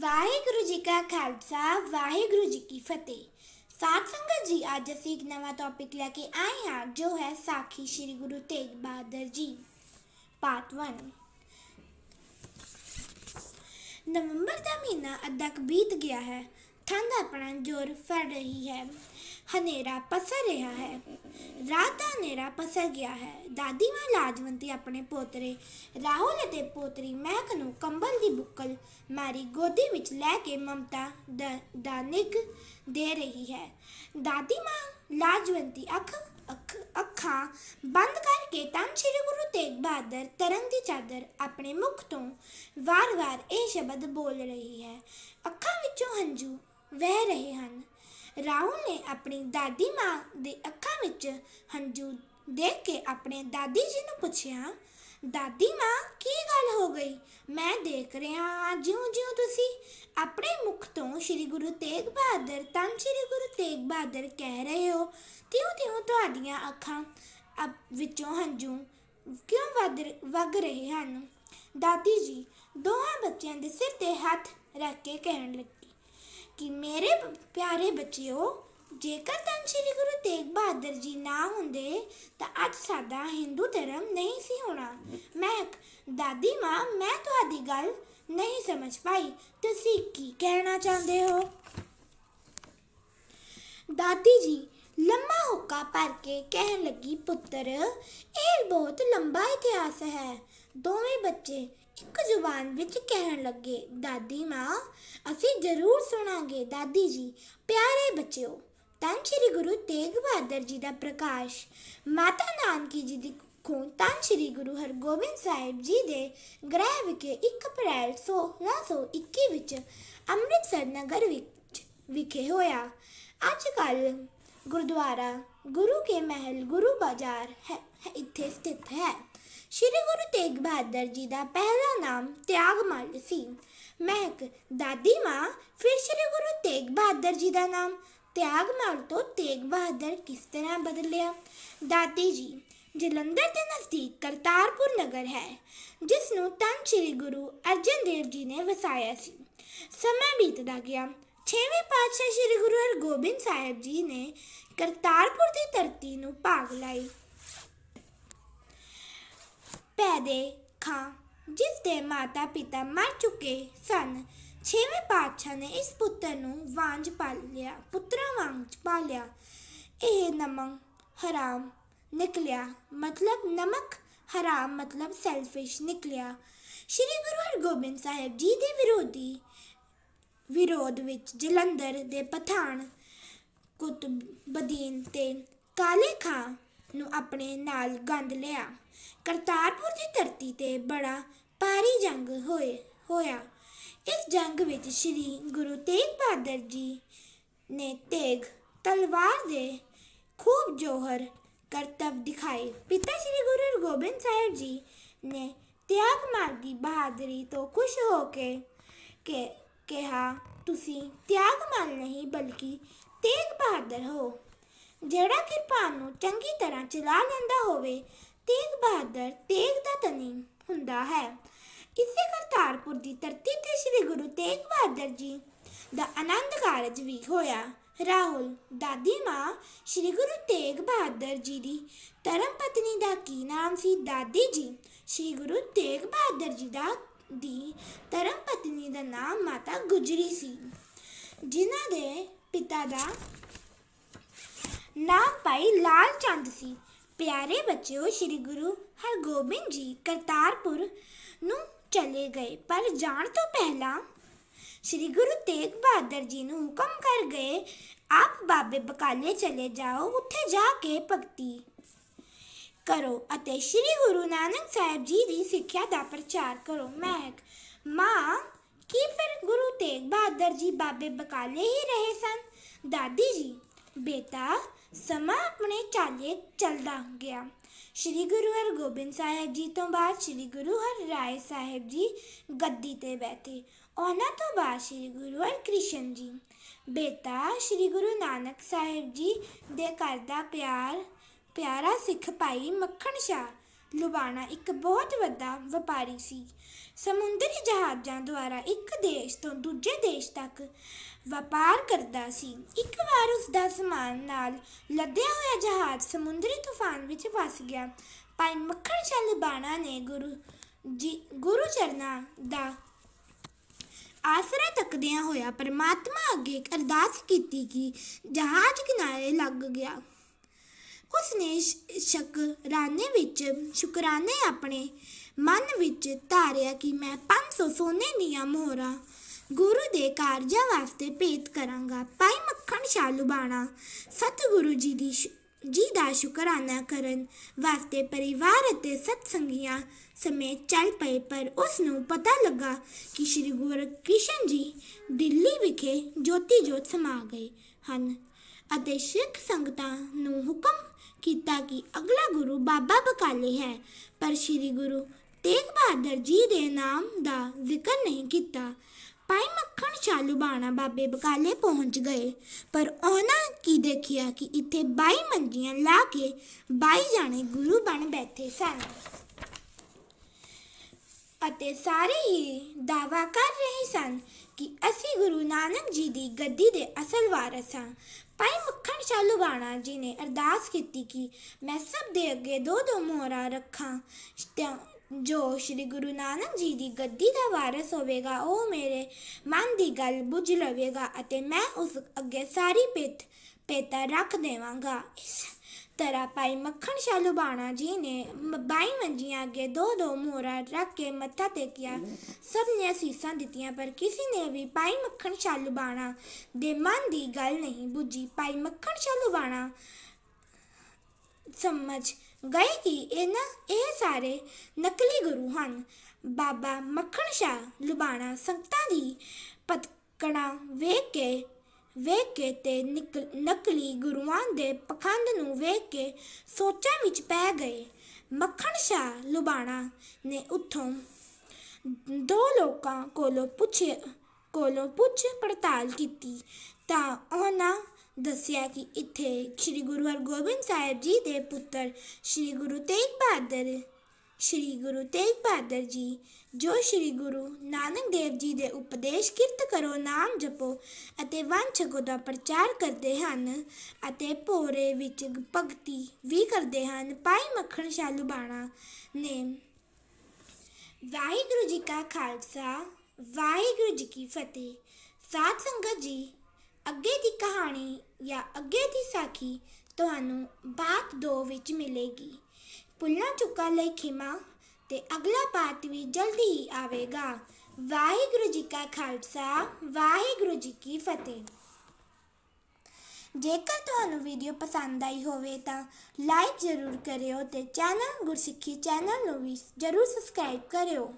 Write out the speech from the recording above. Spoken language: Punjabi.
ਵਾਹਿਗੁਰੂ ਜੀ ਕਾ ਖਾਲਸਾ ਵਾਹਿਗੁਰੂ ਜੀ ਕੀ ਫਤਿਹ ਸਾਧ ਸੰਗਤ ਜੀ ਅੱਜ ਅਸੀਂ ਇੱਕ ਨਵਾਂ ਟੌਪਿਕ ਲੈ ਕੇ ਆਏ ਹਾਂ ਜੋ ਹੈ ਸਾਖੀ ਸ੍ਰੀ ਗੁਰੂ ਤੇਗ ਬਹਾਦਰ ਜੀ ਪਾਰਟ 1 ਨਵੰਬਰ ਦਾ ਮਹੀਨਾ ਅੱਧਾ ਕ ਬੀਤ ਗਿਆ ਹੈ ਠੰਡ ਆਪਣਾ ਜ਼ੋਰ ਫੜ ਰਹੀ ਹੈ ਹਨੇਰਾ ਪਸਰ ਰਿਹਾ ਹੈ ਰਾਤ ਦਾ ਹਨੇਰਾ ਪਸਰ ਗਿਆ ਹੈ ਦਾਦੀ ਮਾਂ ਲਾਜਵੰਤੀ ਆਪਣੇ ਪੋਤਰੇ ਰਾਹੁਲ ਅਤੇ ਪੋਤਰੀ ਮਹਿਕ ਨੂੰ ਕੰਬਲ ਦੀ ਬੁੱਕਲ ਮਾਰੀ ਗੋਦੀ ਵਿੱਚ ਲੈ ਕੇ ਮਮਤਾ ਦਾ ਨਿਗ ਦੇ ਰਹੀ ਹੈ ਦਾਦੀ ਮਾਂ ਲਾਜਵੰਤੀ ਅੱਖ ਅੱਖਾਂ ਬੰਦ ਕਰਕੇ ਤਾਂ ਸ੍ਰੀ ਗੁਰੂ ਤੇਗ ਬਹਾਦਰ ਤਰਨ ਦੀ ਚਾਦਰ ਆਪਣੇ ਮੁਖ ਤੋਂ ਵਾਰ-ਵਾਰ ਇਹ ਸ਼ਬਦ ਬੋਲ ਰਹੀ ਹੈ ਅੱਖਾਂ ਵਿੱਚੋਂ ਹੰਝੂ ਵਹਿ ਰਹੇ ਹਨ ਰਾਹੁਲ ਨੇ ਆਪਣੀ ਦਾਦੀ ਮਾਂ ਦੇ ਅੱਖਾਂ ਵਿੱਚ ਹੰਝੂ ਦੇਖ ਕੇ ਆਪਣੇ ਦਾਦੀ ਜੀ ਨੂੰ ਪੁੱਛਿਆ ਦਾਦੀ ਮਾਂ ਕੀ ਗੱਲ ਹੋ ਗਈ ਮੈਂ ਦੇਖ ਰਿਹਾ ਹਾਂ ਜਿਉਂ-ਜਿਉਂ ਤੁਸੀਂ ਆਪਣੇ ਮੁਖ ਤੋਂ ਸ੍ਰੀ ਗੁਰੂ ਤੇਗ ਬਹਾਦਰ ਤਾਂ ਸ੍ਰੀ ਗੁਰੂ ਤੇਗ ਬਹਾਦਰ ਕਹਿ ਰਹੇ ਹੋ ਤਿਉਂ-ਤਿਉਂ ਤੁਹਾਡੀਆਂ ਅੱਖਾਂ ਵਿੱਚੋਂ ਹੰਝੂ ਕਿਉਂ ਵਗ ਰਹੇ ਹਨ ਦਾਦੀ ਜੀ ਦੋਹਾਂ ਬੱਚਿਆਂ ਦੇ ਸਿਰ ਤੇ ਹੱਥ ਰੱਖ ਕੇ ਕਹਿਣ ਲੱਗੇ ਪਿਆਰੇ ਬੱਚਿਓ ਜੇਕਰ ਤਾਂ ਸ੍ਰੀ ਗੁਰੂ ਤੇਗ ਬਹਾਦਰ ਜੀ ਨਾ ਹੁੰਦੇ ਤਾਂ ਅੱਜ ਸਾਡਾ Hindu ਧਰਮ ਨਹੀਂ ਸੀ ਹੋਣਾ ਮੈਂ ਦਾਦੀ ਮਾਂ ਮੈਂ ਤੁਹਾਡੀ ਗੱਲ ਨਹੀਂ ਸਮਝ ਪਾਈ ਤੁਸੀਂ ਕੀ ਕਹਿਣਾ ਚਾਹੁੰਦੇ ਹੋ ਦਾਦੀ ਜੀ ਲੰਮਾ ਹੁੱਕਾ ਪਰ ਕੇ ਕਹਿਣ ਲੱਗੀ ਪੁੱਤਰ ਇਹ ਬਹੁਤ ਲੰਬਾ ਇਤਿਹਾਸ ਹੈ ਦੋਵੇਂ ਬੱਚੇ ਇੱਕ ਜ਼ੁਬਾਨ ਵਿੱਚ ਕਹਿਣ ਲੱਗੇ ਦਾਦੀ ਮਾਂ ਅਸੀਂ ਜ਼ਰੂਰ ਸੁਣਾਂਗੇ ਦਾਦੀ ਜੀ ਪਿਆਰੇ ਬੱਚਿਓ ਤਾਂ ਸ੍ਰੀ ਗੁਰੂ ਤੇਗ ਬਹਾਦਰ ਜੀ ਦਾ ਪ੍ਰਕਾਸ਼ ਮਾਤਾ ਨਾਨਕੀ ਜੀ ਦੀ ਖੋਂ ਤਾਂ ਸ੍ਰੀ ਗੁਰੂ ਹਰਗੋਬਿੰਦ ਸਾਹਿਬ ਜੀ ਦੇ ਗ੍ਰਹਿ ਵਿਖੇ 1 ਅਪ੍ਰੈਲ 1621 ਵਿੱਚ ਅੰਮ੍ਰਿਤਸਰ ਨਗਰ ਵਿੱਚ ਵਿਖੇ ਹੋਇਆ ਅੱਜ ਕੱਲ ਗੁਰਦੁਆਰਾ ਗੁਰੂ ਕੇ ਮਹਿਲ ਗੁਰੂ ਬਾਜ਼ਾਰ ਹੈ ਇੱਥੇ ਸਥਿਤ ਹੈ ਸ਼੍ਰੀ ਗੁਰੂ ਤੇਗ ਬਹਾਦਰ ਜੀ ਦਾ ਪਹਿਲਾ ਨਾਮ ਤਿਆਗਮਲ ਸੀ ਮਹਿਕ ਦਾਦੀ ਮਾਂ ਫਿਰ ਸ਼੍ਰੀ ਗੁਰੂ ਤੇਗ ਬਹਾਦਰ ਜੀ ਦਾ ਨਾਮ ਤਿਆਗਮਲ ਤੋਂ ਤੇਗ ਬਹਾਦਰ ਕਿਸ ਤਰ੍ਹਾਂ ਬਦਲਿਆ ਦਾਦੀ ਜੀ ਜਲੰਧਰ ਦੇ ਨਜ਼ਦੀਕ ਕਰਤਾਰਪੁਰ ਨਗਰ ਹੈ ਜਿਸ ਨੂੰ ਤਨ ਸ਼੍ਰੀ ਗੁਰੂ ਅਰਜਨ ਦੇਵ ਜੀ ਨੇ ਵਸਾਇਆ ਸੀ ਸਮਾਂ ਬੀਤਦਾ ਗਿਆ 6ਵੇਂ ਪਾਤਸ਼ਾਹ ਸ਼੍ਰੀ ਗੁਰੂ ਹਰਗੋਬਿੰਦ ਸਾਹਿਬ ਜੀ ਨੇ ਕਰਤਾਰਪੁਰ ਦੀ ਧਰਤੀ ਨੂੰ ਭਾਗ ਲਾਈ ਪੈਦੇ ਖਾਂ ਜਿਸ ਦੇ ਮਾਤਾ ਪਿਤਾ ਮਰ ਚੁੱਕੇ ਸਨ ਛੇਵੇਂ ਪਾਤਸ਼ਾਹ ਨੇ ਇਸ ਪੁੱਤਰ ਨੂੰ ਵਾਂਝ ਪਾਲਿਆ ਪੁੱਤਰਾ ਵਾਂਝ ਪਾਲਿਆ ਇਹ ਨਮਕ ਹਰਾਮ ਨਿਕਲਿਆ ਮਤਲਬ ਨਮਕ ਹਰਾਮ ਮਤਲਬ ਸੈਲਫਿਸ਼ ਨਿਕਲਿਆ ਸ਼੍ਰੀ ਗੁਰੂ ਹਰਗੋਬਿੰਦ ਸਾਹਿਬ ਜੀ ਦੇ ਵਿਰੋਧੀ ਵਿਰੋਧ ਵਿੱਚ ਜਲੰਧਰ ਦੇ ਪਠਾਨ ਕੁਤਬਦੀਨ ਤੇ ਕਾਲੇ ਖਾਂ ਨੂੰ ਆਪਣੇ ਨਾਲ ਗੰਦ ਲਿਆ ਕਰਤਾਰਪੁਰ ਦੀ ਧਰਤੀ ਤੇ ਬੜਾ ਪਾਰੀ ਜੰਗ ਹੋਏ ਹੋਇਆ ਇਸ ਜੰਗ ਵਿੱਚ ਸ੍ਰੀ ਗੁਰੂ ਤੇਗ ਬਹਾਦਰ ਜੀ ਨੇ ਤੇਗ ਤਲਵਾਰ ਦੇ ਖੂਬ ਜੋਹਰ ਕਰਤਵ ਦਿਖਾਏ ਪਿਤਾ ਸ੍ਰੀ ਗੁਰੂ ਗੋਬਿੰਦ ਸਾਹਿਬ ਜੀ ਨੇ ਤਿਆਗ ਦੀ ਬਹਾਦਰੀ ਤੋਂ ਖੁਸ਼ ਹੋ ਕੇ ਕਿ ਕਿਹਾ ਤੁਸੀਂ ਤਿਆਗ ਮਾਰ ਨਹੀਂ ਬਲਕਿ ਤੇਗ ਬਹਾਦਰ ਹੋ ਜਿਹੜਾ ਕਿਰਪਾਨ ਨੂੰ ਚੰਗੀ ਤਰ੍ਹਾਂ ਚਲਾ ਲੈਂਦਾ ਹੋਵੇ ਤੇਗ ਬਹਾਦਰ ਤੇਗ ਦਾ ਤਨੀ ਹੁੰਦਾ ਹੈ ਇਸੇ ਕਰਤਾਰਪੁਰ ਦੀ ਧਰਤੀ ਤੇ ਸ੍ਰੀ ਗੁਰੂ ਤੇਗ ਬਹਾਦਰ ਜੀ ਦਾ ਆਨੰਦ ਕਾਰਜ ਵੀ ਹੋਇਆ ਰਾਹੁਲ ਦਾਦੀ ਮਾਂ ਸ੍ਰੀ ਗੁਰੂ ਤੇਗ ਬਹਾਦਰ ਜੀ ਦੀ ਧਰਮ ਪਤਨੀ ਦਾ ਕੀ ਨਾਮ ਸੀ ਦਾਦੀ ਜੀ ਸ੍ਰੀ ਗੁਰੂ ਤੇਗ ਬਹਾਦਰ ਜੀ ਦਾ ਦੀ ਧਰਮ ਪਤਨੀ ਦਾ ਨਾਮ ਮਾਤਾ ਗੁਜਰੀ ਸੀ ਜਿਨ੍ਹਾਂ ਦੇ ਪਿਤਾ ਦਾ ਨਾਮ ਭਾਈ ਲਾਲ ਚੰਦ ਸੀ ਪਿਆਰੇ ਬੱਚਿਓ ਸ੍ਰੀ ਗੁਰੂ ਹਰਗੋਬਿੰਦ ਜੀ ਕਰਤਾਰਪੁਰ ਨੂੰ ਚਲੇ ਗਏ ਪਰ ਜਾਣ ਤੋਂ ਪਹਿਲਾਂ ਸ੍ਰੀ ਗੁਰੂ ਤੇਗ ਬਹਾਦਰ ਜੀ ਨੂੰ ਹੁਕਮ ਕਰ ਗਏ ਆਪ ਬਾਬੇ ਬਕਾਲੇ ਚਲੇ ਜਾਓ ਉੱਥੇ ਜਾ ਕੇ ਭਗਤੀ ਕਰੋ ਅਤੇ ਸ੍ਰੀ ਗੁਰੂ ਨਾਨਕ ਸਾਹਿਬ ਜੀ ਦੀ ਸਿੱਖਿਆ ਦਾ ਪ੍ਰਚਾਰ ਕਰੋ ਮਹਿਕ ਮਾਂ ਕੀ ਫਿਰ ਗੁਰੂ ਤੇਗ ਬਹਾਦਰ ਜੀ ਬਾਬੇ ਬਕਾਲੇ ਹੀ ਰਹੇ ਸਨ ਦਾਦੀ ਜੀ ਬੇਟਾ ਸਮਾਂ ਆਪਣੇ ਚਾਲੇ ਚੱਲਦਾ ਗਿਆ ਸ੍ਰੀ ਗੁਰੂ ਹਰਗੋਬਿੰਦ ਸਾਹਿਬ ਜੀ ਤੋਂ ਬਾਅਦ ਸ੍ਰੀ ਗੁਰੂ ਹਰਰਾਏ ਸਾਹਿਬ ਜੀ ਗੱਦੀ ਤੇ ਬੈਠੇ ਉਹਨਾਂ ਤੋਂ ਬਾਅਦ ਸ੍ਰੀ ਗੁਰੂ ਹਰਕ੍ਰਿਸ਼ਨ ਜੀ ਬੇਟਾ ਸ੍ਰੀ ਗੁਰੂ ਨਾਨਕ ਸਾਹਿਬ ਜੀ ਦੇ ਕਰਦਾ ਪਿਆਰ ਪਿਆਰਾ ਸਿੱਖ ਭਾਈ ਮੱਖਣ ਸ਼ਾਹ ਲੁਬਾਣਾ ਇੱਕ ਬਹੁਤ ਵੱਡਾ ਵਪਾਰੀ ਸੀ ਸਮੁੰਦਰੀ ਜਹਾਜ਼ਾਂ ਦੁਆਰਾ ਇੱਕ ਦੇਸ਼ ਤੋਂ ਦੂਜੇ ਦੇਸ਼ ਤੱਕ ਵਪਾਰ ਕਰਦਾ ਸੀ ਇੱਕ ਵਾਰ ਉਸ ਦਾ ਸਮਾਨ ਨਾਲ ਲੱਦਿਆ ਹੋਇਆ ਜਹਾਜ਼ ਸਮੁੰਦਰੀ ਤੂਫਾਨ ਵਿੱਚ ਫਸ ਗਿਆ ਭਾਈ ਮੱਖਣ ਸ਼ਾਹ ਲੁਬਾਣਾ ਨੇ ਗੁਰੂ ਜੀ ਗੁਰੂ ਚਰਨਾਂ ਦਾ ਆਸਰਾ ਤੱਕਦਿਆਂ ਹੋਇਆ ਪਰਮਾਤਮਾ ਅੱਗੇ ਅਰਦਾਸ ਕੀਤੀ ਕਿ ਜਹਾਜ਼ ਕਿਨਾਰੇ ਲੱਗ ਗਿਆ ਉਸ ਨੇ ਸ਼ੁਕਰਾਨੇ ਵਿੱਚ ਸ਼ੁਕਰਾਨੇ ਆਪਣੇ ਮਨ ਵਿੱਚ ਧਾਰਿਆ ਕਿ ਮੈਂ 500 ਸੋਨੇ ਦੀਆਂ ਮੋਹਰਾਂ ਗੁਰੂ ਦੇ ਕਾਰਜਾਂ ਵਾਸਤੇ ਭੇਟ ਕਰਾਂਗਾ ਪਾਈ ਮੱਖਣ ਸ਼ਾਹ ਬਾਣਾ ਸਤਿਗੁਰੂ ਜੀ ਦੀ ਜੀ ਦਾ ਸ਼ੁਕਰਾਨਾ ਕਰਨ ਵਾਸਤੇ ਪਰਿਵਾਰ ਅਤੇ ਸਤਸੰਗੀਆਂ ਸਮੇਤ ਚੱਲ ਪਏ ਪਰ ਉਸ ਨੂੰ ਪਤਾ ਲੱਗਾ ਕਿ ਸ੍ਰੀ ਗੁਰੂ ਕ੍ਰਿਸ਼ਨ ਜੀ ਦਿੱਲੀ ਵਿਖੇ ਜੋਤੀ ਜੋਤ ਸਮਾ ਗਏ ਹਨ ਅਤੇ ਸਿੱਖ ਸੰਗਤਾਂ ਨੂੰ ਹੁਕਮ ਕੀਤਾ ਕਿ ਅਗਲਾ ਗੁਰੂ ਬਾਬਾ ਬਕਾਲੇ ਹੈ ਪਰ ਸ੍ਰੀ ਗੁਰੂ ਤੇਗ ਬਹਾਦਰ ਜੀ ਦੇ ਨਾਮ ਦਾ ਜ਼ਿਕਰ ਨਹੀਂ ਕੀਤਾ ਪਾਈ ਮੱਖਣ ਚਾਲੂ ਬਾਣਾ ਬਾਬੇ ਬਕਾਲੇ ਪਹੁੰਚ ਗਏ ਪਰ ਉਹਨਾਂ ਕੀ ਦੇਖਿਆ ਕਿ ਇੱਥੇ 22 ਮੰਜੀਆਂ ਲਾ ਕੇ 22 ਜਾਣੇ ਗੁਰੂ ਬਣ ਬੈਠੇ ਸਨ ਅਤੇ ਸਾਰੇ ਹੀ ਦਾਵਾ ਕਰ ਰਹੇ ਸਨ ਕਿ ਅਸੀਂ ਗੁਰੂ ਨਾਨਕ ਜੀ ਦੀ ਗੱਦੀ ਦੇ ਅਸਲ ਵਾਰਿਸ ਹਾਂ ਭਾਈ ਮੱਖਣ ਸ਼ਾਹ ਲੁਬਾਣਾ ਜੀ ਨੇ ਅਰਦਾਸ ਕੀਤੀ ਕਿ ਮੈਂ ਸਭ ਦੇ ਅੱਗੇ ਦੋ ਦੋ ਮੋਹਰਾ ਰੱਖਾਂ ਜੋ ਸ੍ਰੀ ਗੁਰੂ ਨਾਨਕ ਜੀ ਦੀ ਗੱਦੀ ਦਾ ਵਾਰਿਸ ਹੋਵੇਗਾ ਉਹ ਮੇਰੇ ਮਨ ਦੀ ਗੱਲ ਬੁੱਝ ਲਵੇਗਾ ਅਤੇ ਮੈਂ ਉਸ ਅੱਗੇ ਸਾਰੀ ਪਿੱਠ ਪੇਤਾ ਰੱਖ ਦੇਵਾਂਗਾ ਇਸ ਤਰਾ ਪਾਈ ਮੱਖਣ ਸ਼ਾਹ ਲੁਬਾਣਾ ਜੀ ਨੇ ਬਾਈ ਮੰਜੀਆਂ ਅੱਗੇ ਦੋ ਦੋ ਮੋਰਾ ਰੱਖ ਕੇ ਮੱਥਾ ਟੇਕਿਆ ਸਭ ਨੇ ਅਸੀਸਾਂ ਦਿੱਤੀਆਂ ਪਰ ਕਿਸੇ ਨੇ ਵੀ ਪਾਈ ਮੱਖਣ ਸ਼ਾਹ ਲੁਬਾਣਾ ਦੇ ਮਨ ਦੀ ਗੱਲ ਨਹੀਂ ਬੁੱਝੀ ਪਾਈ ਮੱਖਣ ਸ਼ਾਹ ਲੁਬਾਣਾ ਸਮਝ ਗਏ ਕਿ ਇਹਨਾਂ ਇਹ ਸਾਰੇ ਨਕਲੀ ਗੁਰੂ ਹਨ ਬਾਬਾ ਮੱਖਣ ਸ਼ਾਹ ਲੁਬਾਣਾ ਸੰਗਤਾਂ ਦੀ ਪਤਕਣਾ ਵੇਖ ਕੇ ਵੇਖ ਕੇ ਤੇ ਨਕਲੀ ਗੁਰੂਆਂ ਦੇ ਪਖੰਡ ਨੂੰ ਵੇਖ ਕੇ ਸੋਚਾਂ ਵਿੱਚ ਪੈ ਗਏ ਮੱਖਣ ਸ਼ਾ ਲੁਬਾਣਾ ਨੇ ਉੱਥੋਂ ਦੋ ਲੋਕਾਂ ਕੋਲੋਂ ਪੁੱਛੇ ਕੋਲੋਂ ਪੁੱਛ ਪੜਤਾਲ ਕੀਤੀ ਤਾਂ ਉਹਨਾਂ ਦੱਸਿਆ ਕਿ ਇੱਥੇ ਸ੍ਰੀ ਗੁਰੂ ਹਰਗੋਬਿੰਦ ਸਾਹਿਬ ਜੀ ਦੇ ਪੁੱਤਰ ਸ੍ਰੀ ਗੁਰੂ ਤੇਗ ਬਹਾਦਰ ਸ੍ਰੀ ਗੁਰੂ ਤੇਗ ਬਹਾਦਰ ਜੀ ਜੋ ਸ੍ਰੀ ਗੁਰੂ ਨਾਨਕ ਦੇਵ ਜੀ ਦੇ ਉਪਦੇਸ਼ ਕਿਰਤ ਕਰੋ ਨਾਮ ਜਪੋ ਅਤੇ ਵੰਸ਼ਗੋ ਦਾ ਪ੍ਰਚਾਰ ਕਰਦੇ ਹਨ ਅਤੇ ਭੋਰੇ ਵਿੱਚ ਭਗਤੀ ਵੀ ਕਰਦੇ ਹਨ ਪਾਈ ਮੱਖਣ ਸ਼ਾਲੂ ਬਾਣਾ ਨੇ ਵਾਹਿਗੁਰੂ ਜੀ ਕਾ ਖਾਲਸਾ ਵਾਹਿਗੁਰੂ ਜੀ ਕੀ ਫਤਿਹ ਸਾਧ ਸੰਗਤ ਜੀ ਅੱਗੇ ਦੀ ਕਹਾਣੀ ਜਾਂ ਅੱਗੇ ਦੀ ਸਾਖੀ ਤੁਹਾਨੂੰ ਬਾਤ 2 ਵਿੱਚ ਮਿਲੇਗੀ ਪੁੱਲਾਂ ਚੁੱਕਾ ਲੈ ਖਿਮਾ ਤੇ ਅਗਲਾ ਪਾਠ ਵੀ ਜਲਦੀ ਹੀ ਆਵੇਗਾ ਵਾਹਿਗੁਰੂ ਜੀ ਕਾ ਖਾਲਸਾ ਵਾਹਿਗੁਰੂ ਜੀ ਕੀ ਫਤਿਹ ਜੇਕਰ ਤੁਹਾਨੂੰ ਵੀਡੀਓ ਪਸੰਦ ਆਈ ਹੋਵੇ ਤਾਂ ਲਾਈਕ ਜ਼ਰੂਰ ਕਰਿਓ ਤੇ ਚੈਨਲ ਗੁਰਸਿੱਖੀ ਚੈਨਲ ਨੂੰ ਵੀ ਜ਼ਰੂਰ ਸਬਸਕ੍ਰਾਈਬ ਕਰਿਓ